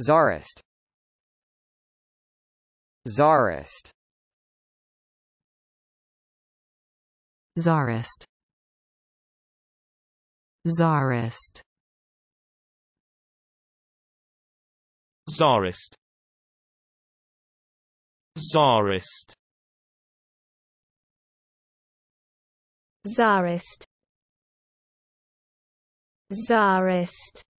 Tsarist Tsarist Tsarist Tsarist Tsarist Tsarist Tsarist Tsarist